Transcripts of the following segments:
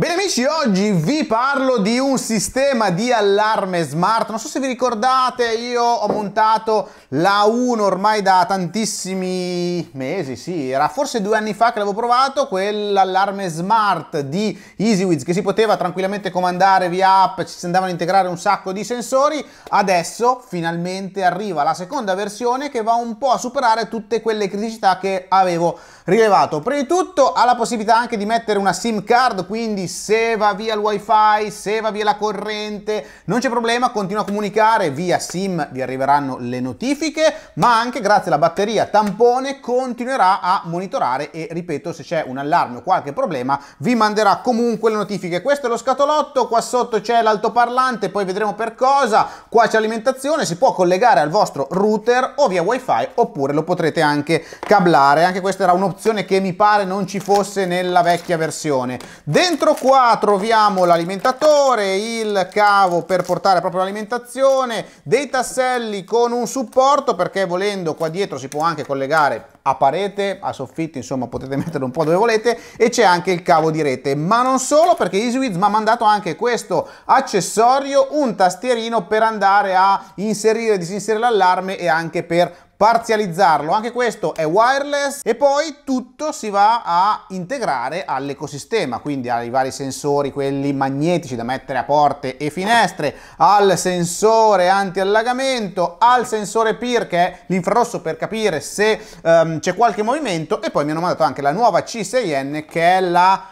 Bene amici, oggi vi parlo di un sistema di allarme smart. Non so se vi ricordate, io ho montato la 1 ormai da tantissimi mesi, sì, era forse due anni fa che l'avevo provato, quell'allarme smart di EasyWiz che si poteva tranquillamente comandare via app, ci si andavano a integrare un sacco di sensori. Adesso finalmente arriva la seconda versione che va un po' a superare tutte quelle criticità che avevo rilevato. Prima di tutto ha la possibilità anche di mettere una SIM card, quindi se va via il wifi, se va via la corrente, non c'è problema, continua a comunicare, via SIM vi arriveranno le notifiche, ma anche grazie alla batteria tampone continuerà a monitorare e ripeto se c'è un allarme o qualche problema vi manderà comunque le notifiche. Questo è lo scatolotto, qua sotto c'è l'altoparlante, poi vedremo per cosa, qua c'è alimentazione, si può collegare al vostro router o via wifi oppure lo potrete anche cablare, anche questa era un'opzione che mi pare non ci fosse nella vecchia versione. Dentro qua troviamo l'alimentatore, il cavo per portare proprio l'alimentazione, dei tasselli con un supporto perché volendo qua dietro si può anche collegare a parete, a soffitto, insomma potete metterlo un po' dove volete e c'è anche il cavo di rete, ma non solo perché EasyWiz mi ha mandato anche questo accessorio, un tastierino per andare a inserire e disinserire l'allarme e anche per parzializzarlo, anche questo è wireless e poi tutto si va a integrare all'ecosistema, quindi ai vari sensori, quelli magnetici da mettere a porte e finestre, al sensore anti allagamento al sensore PIR che è l'infrarosso per capire se um, c'è qualche movimento e poi mi hanno mandato anche la nuova C6N che è la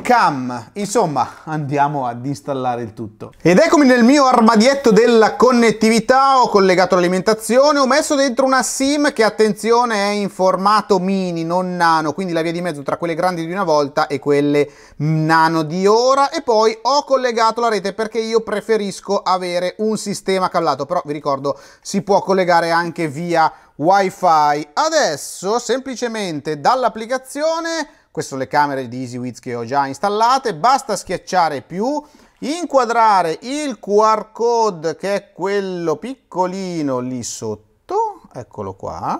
cam insomma andiamo ad installare il tutto ed eccomi nel mio armadietto della connettività ho collegato l'alimentazione ho messo dentro una sim che attenzione è in formato mini non nano quindi la via di mezzo tra quelle grandi di una volta e quelle nano di ora e poi ho collegato la rete perché io preferisco avere un sistema cablato però vi ricordo si può collegare anche via wifi adesso semplicemente dall'applicazione queste sono le camere di EasyWiz che ho già installate. Basta schiacciare più, inquadrare il QR code che è quello piccolino lì sotto. Eccolo qua.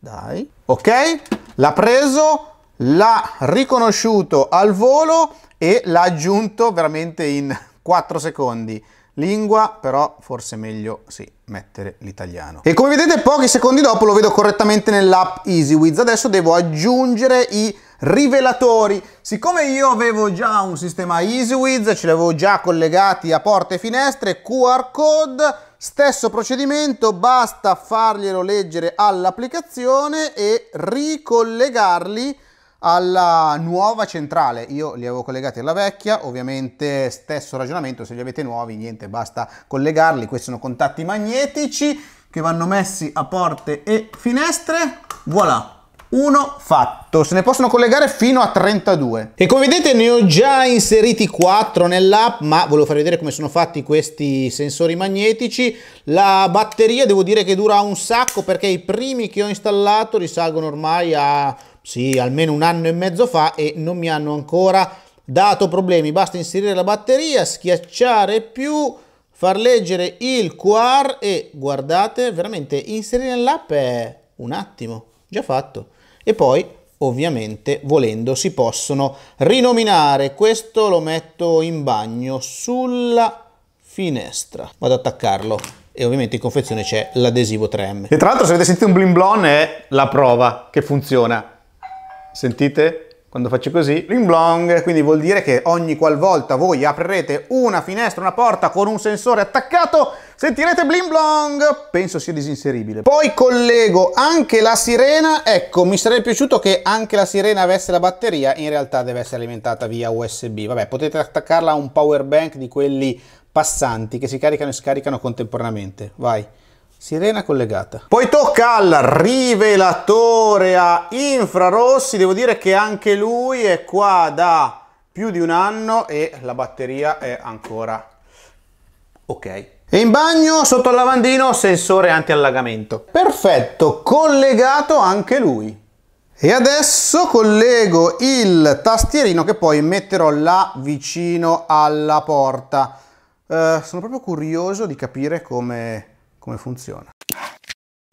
Dai. Ok, l'ha preso, l'ha riconosciuto al volo e l'ha aggiunto veramente in 4 secondi lingua, però forse meglio sì, mettere l'italiano. E come vedete pochi secondi dopo lo vedo correttamente nell'app EasyWiz. Adesso devo aggiungere i rivelatori. Siccome io avevo già un sistema EasyWiz, ce li avevo già collegati a porte e finestre, QR code, stesso procedimento, basta farglielo leggere all'applicazione e ricollegarli alla nuova centrale. Io li avevo collegati alla vecchia, ovviamente stesso ragionamento, se li avete nuovi niente, basta collegarli. Questi sono contatti magnetici che vanno messi a porte e finestre. Voilà, uno fatto, se ne possono collegare fino a 32. E come vedete ne ho già inseriti 4 nell'app, ma volevo far vedere come sono fatti questi sensori magnetici. La batteria devo dire che dura un sacco perché i primi che ho installato risalgono ormai a sì, almeno un anno e mezzo fa e non mi hanno ancora dato problemi. Basta inserire la batteria, schiacciare più far leggere il QR e guardate, veramente inserire nell'app è un attimo, già fatto. E poi ovviamente volendo si possono rinominare. Questo lo metto in bagno sulla finestra. Vado ad attaccarlo e ovviamente in confezione c'è l'adesivo 3M. E tra l'altro se avete sentito un blin blon è la prova che funziona. Sentite? quando faccio così, ring blong, quindi vuol dire che ogni qualvolta voi aprirete una finestra, una porta con un sensore attaccato, sentirete bling blong, penso sia disinseribile. Poi collego anche la sirena, ecco mi sarebbe piaciuto che anche la sirena avesse la batteria, in realtà deve essere alimentata via USB, vabbè potete attaccarla a un power bank di quelli passanti che si caricano e scaricano contemporaneamente, vai. Sirena collegata. Poi tocca al rivelatore a infrarossi, devo dire che anche lui è qua da più di un anno e la batteria è ancora ok. E in bagno, sotto al lavandino, sensore antiallagamento. Perfetto, collegato anche lui. E adesso collego il tastierino che poi metterò là vicino alla porta. Eh, sono proprio curioso di capire come come funziona.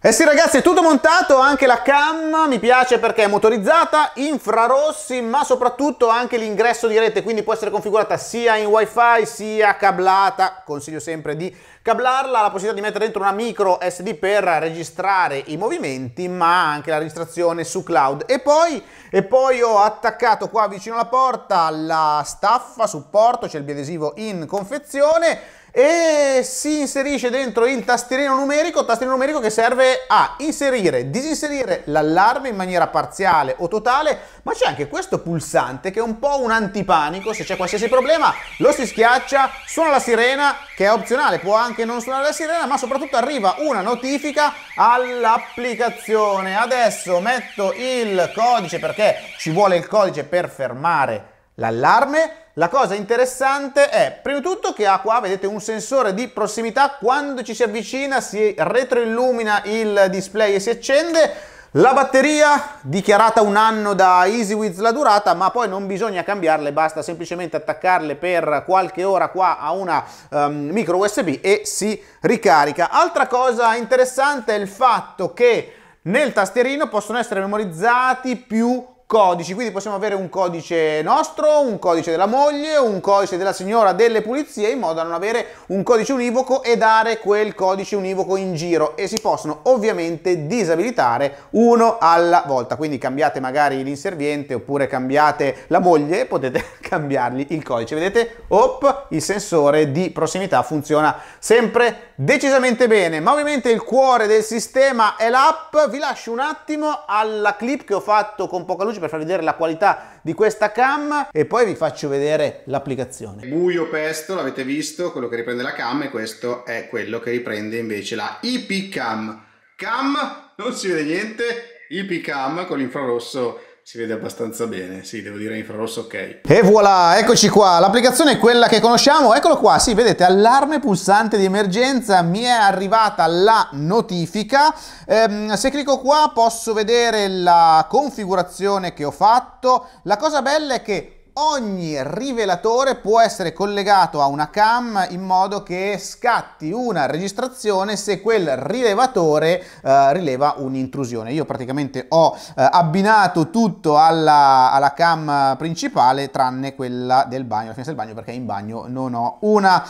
Eh sì ragazzi è tutto montato, anche la cam mi piace perché è motorizzata, infrarossi ma soprattutto anche l'ingresso di rete quindi può essere configurata sia in wifi sia cablata, consiglio sempre di cablarla, la possibilità di mettere dentro una micro SD per registrare i movimenti ma anche la registrazione su cloud e poi, e poi ho attaccato qua vicino alla porta la staffa supporto, c'è il biadesivo in confezione e si inserisce dentro il tastierino numerico, tastierino numerico che serve a inserire, disinserire l'allarme in maniera parziale o totale, ma c'è anche questo pulsante che è un po' un antipanico, se c'è qualsiasi problema lo si schiaccia, suona la sirena che è opzionale, può anche non suonare la sirena, ma soprattutto arriva una notifica all'applicazione. Adesso metto il codice perché ci vuole il codice per fermare l'allarme la cosa interessante è, prima di tutto, che ha qua, vedete, un sensore di prossimità. Quando ci si avvicina si retroillumina il display e si accende. La batteria, dichiarata un anno da EasyWiz la durata, ma poi non bisogna cambiarle, basta semplicemente attaccarle per qualche ora qua a una um, micro USB e si ricarica. Altra cosa interessante è il fatto che nel tastierino possono essere memorizzati più codici, quindi possiamo avere un codice nostro, un codice della moglie, un codice della signora delle pulizie in modo da non avere un codice univoco e dare quel codice univoco in giro e si possono ovviamente disabilitare uno alla volta, quindi cambiate magari l'inserviente oppure cambiate la moglie, potete cambiargli il codice, vedete? Op, il sensore di prossimità funziona sempre decisamente bene, ma ovviamente il cuore del sistema è l'app, vi lascio un attimo alla clip che ho fatto con poca luce per far vedere la qualità di questa cam e poi vi faccio vedere l'applicazione. Buio pesto, l'avete visto, quello che riprende la cam e questo è quello che riprende invece la IP cam. Cam, non si vede niente, IP cam con l'infrarosso si vede abbastanza bene, sì, devo dire infrarosso ok. E voilà, eccoci qua, l'applicazione è quella che conosciamo, eccolo qua, sì, vedete, allarme pulsante di emergenza, mi è arrivata la notifica. Ehm, se clicco qua posso vedere la configurazione che ho fatto, la cosa bella è che ogni rivelatore può essere collegato a una cam in modo che scatti una registrazione se quel rilevatore eh, rileva un'intrusione. Io praticamente ho eh, abbinato tutto alla, alla, cam principale tranne quella del bagno, la finestra del bagno perché in bagno non ho una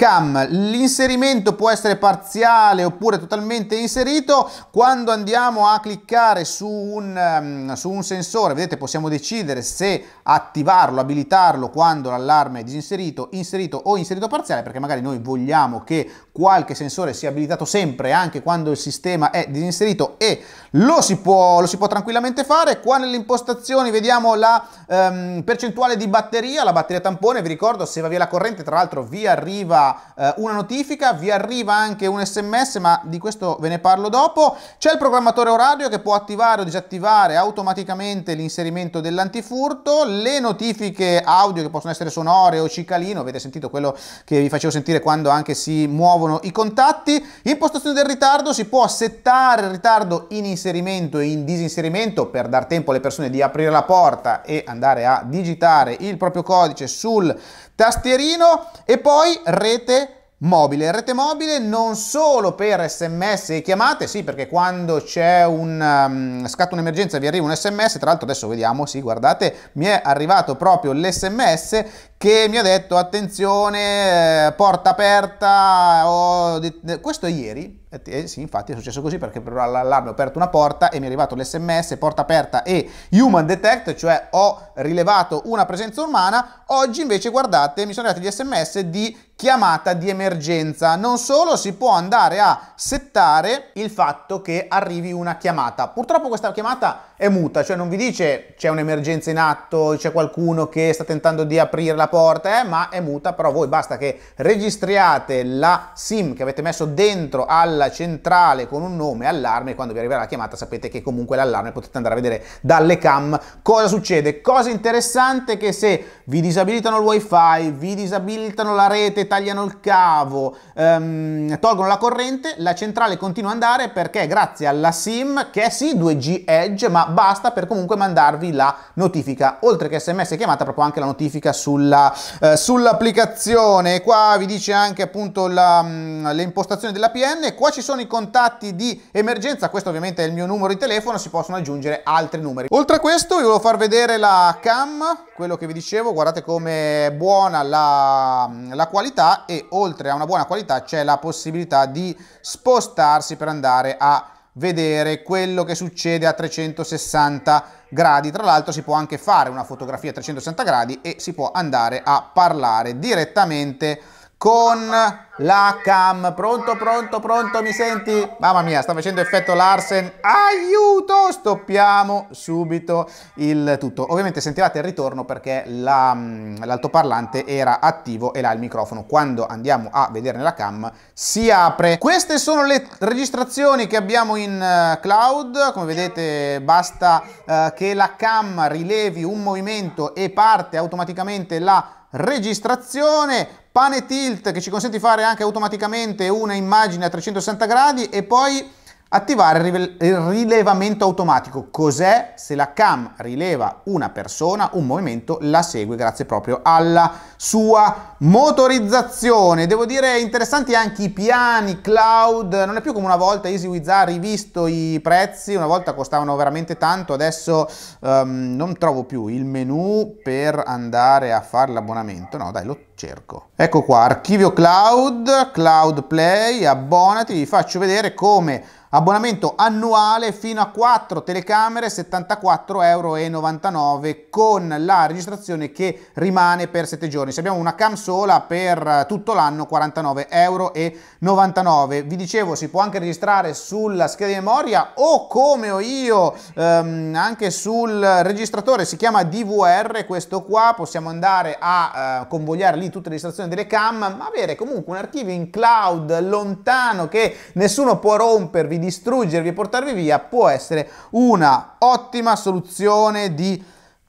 cam. L'inserimento può essere parziale oppure totalmente inserito. Quando andiamo a cliccare su un, ehm, su un sensore, vedete, possiamo decidere se attivarlo, abilitarlo quando l'allarme è disinserito, inserito o inserito parziale, perché magari noi vogliamo che qualche sensore sia abilitato sempre anche quando il sistema è disinserito e lo si può, lo si può tranquillamente fare. Qua nelle impostazioni vediamo la ehm, percentuale di batteria, la batteria tampone, vi ricordo se va via la corrente, tra l'altro vi arriva eh, una notifica, vi arriva anche un sms, ma di questo ve ne parlo dopo. C'è il programmatore orario che può attivare o disattivare automaticamente l'inserimento dell'antifurto, le notifiche audio che possono essere sonore o cicalino, avete sentito quello che vi facevo sentire quando anche si muovono i contatti. Impostazione del ritardo, si può settare il ritardo in inserimento e in disinserimento per dar tempo alle persone di aprire la porta e andare a digitare il proprio codice sul tastierino e poi re rete mobile. Rete mobile non solo per sms e chiamate, sì, perché quando c'è un um, scatto un'emergenza vi arriva un sms, tra l'altro adesso vediamo, sì, guardate, mi è arrivato proprio l'sms che mi ha detto attenzione, eh, porta aperta, oh, questo è ieri, eh, sì, infatti è successo così perché per l'allarme ho aperto una porta e mi è arrivato l'SMS porta aperta e human detect, cioè ho rilevato una presenza umana. Oggi invece guardate, mi sono arrivati gli SMS di chiamata di emergenza. Non solo si può andare a settare il fatto che arrivi una chiamata. Purtroppo questa chiamata è muta, cioè non vi dice c'è un'emergenza in atto, c'è qualcuno che sta tentando di aprire la porta, eh, ma è muta, però voi basta che registriate la SIM che avete messo dentro alla alla centrale con un nome, allarme, quando vi arriverà la chiamata sapete che comunque l'allarme potete andare a vedere dalle cam cosa succede. Cosa interessante che se vi disabilitano il wifi, vi disabilitano la rete, tagliano il cavo, ehm, tolgono la corrente, la centrale continua ad andare perché grazie alla SIM, che è sì 2G Edge, ma basta per comunque mandarvi la notifica, oltre che sms chiamata proprio anche la notifica sulla, eh, sull'applicazione. Qua vi dice anche appunto la, mm, le impostazioni dell'APN, qua poi ci sono i contatti di emergenza, questo ovviamente è il mio numero di telefono, si possono aggiungere altri numeri. Oltre a questo vi volevo far vedere la cam, quello che vi dicevo, guardate come buona la, la qualità e oltre a una buona qualità c'è la possibilità di spostarsi per andare a vedere quello che succede a 360 gradi. Tra l'altro si può anche fare una fotografia a 360 gradi e si può andare a parlare direttamente con la cam. Pronto, pronto, pronto, mi senti? Mamma mia, sta facendo effetto Larsen. Aiuto! Stoppiamo subito il tutto. Ovviamente sentivate il ritorno perché mm, l'altoparlante la, era attivo e là il microfono. Quando andiamo a vederne la cam si apre. Queste sono le registrazioni che abbiamo in eh, cloud. Come vedete basta eh, che la cam rilevi un movimento e parte automaticamente la registrazione pane tilt che ci consente di fare anche automaticamente una immagine a 360 gradi e poi Attivare il rilevamento automatico. Cos'è? Se la cam rileva una persona, un movimento la segue grazie proprio alla sua motorizzazione. Devo dire interessanti anche i piani cloud. Non è più come una volta Easy Wiz ha rivisto i prezzi, una volta costavano veramente tanto, adesso um, non trovo più il menu per andare a fare l'abbonamento. No, dai, lo cerco. Ecco qua, archivio cloud, cloud play, abbonati, vi faccio vedere come Abbonamento annuale fino a 4 telecamere, 74,99 euro con la registrazione che rimane per 7 giorni. Se abbiamo una cam sola per tutto l'anno, 49,99 euro. Vi dicevo, si può anche registrare sulla scheda di memoria o come ho io ehm, anche sul registratore, si chiama DVR questo qua, possiamo andare a eh, convogliare lì tutte le registrazioni delle cam, ma avere comunque un archivio in cloud lontano che nessuno può rompervi distruggervi e portarvi via può essere una ottima soluzione di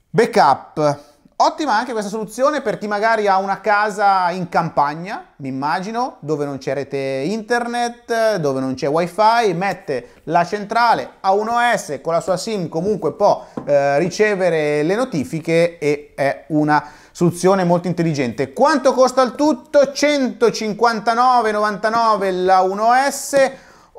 backup. Ottima anche questa soluzione per chi magari ha una casa in campagna, mi immagino, dove non c'è rete internet, dove non c'è wifi, mette la centrale a 1S con la sua SIM comunque può eh, ricevere le notifiche e è una soluzione molto intelligente. Quanto costa il tutto? 159,99 la 1S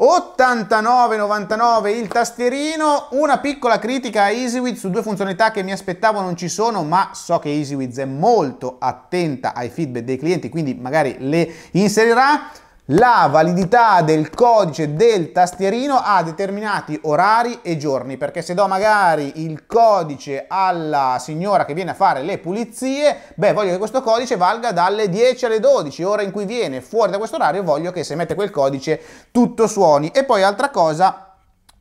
89,99 il tastierino, una piccola critica a EasyWiz su due funzionalità che mi aspettavo non ci sono, ma so che EasyWiz è molto attenta ai feedback dei clienti, quindi magari le inserirà la validità del codice del tastierino a determinati orari e giorni, perché se do magari il codice alla signora che viene a fare le pulizie, beh, voglio che questo codice valga dalle 10 alle 12, ora in cui viene fuori da questo orario, voglio che se mette quel codice tutto suoni. E poi altra cosa,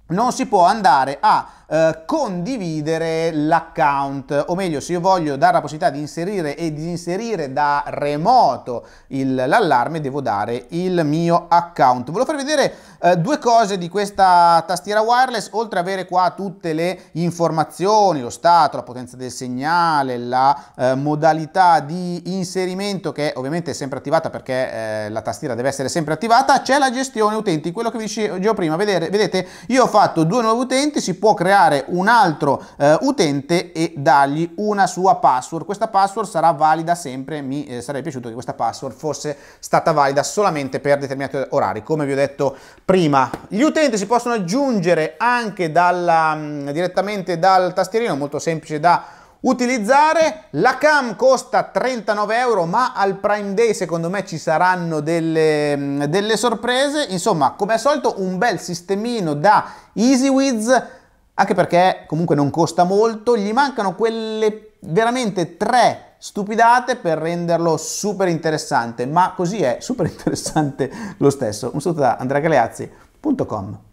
non si può andare a eh, condividere l'account, o meglio se io voglio dare la possibilità di inserire e disinserire da remoto l'allarme devo dare il mio account. Volevo farvi vedere eh, due cose di questa tastiera wireless, oltre ad avere qua tutte le informazioni, lo stato, la potenza del segnale, la eh, modalità di inserimento che ovviamente è sempre attivata perché eh, la tastiera deve essere sempre attivata, c'è la gestione utenti, quello che vi dicevo prima, vedere, vedete io ho fatto due nuovi utenti, si può creare creare un altro eh, utente e dargli una sua password. Questa password sarà valida sempre, mi eh, sarebbe piaciuto che questa password fosse stata valida solamente per determinati orari. Come vi ho detto prima, gli utenti si possono aggiungere anche dalla, mm, direttamente dal tastierino, molto semplice da utilizzare. La cam costa 39 euro, ma al Prime Day secondo me ci saranno delle, mm, delle sorprese. Insomma, come al solito un bel sistemino da easy EasyWiz anche perché comunque non costa molto, gli mancano quelle veramente tre stupidate per renderlo super interessante, ma così è super interessante lo stesso. Un saluto da andreagaleazzi.com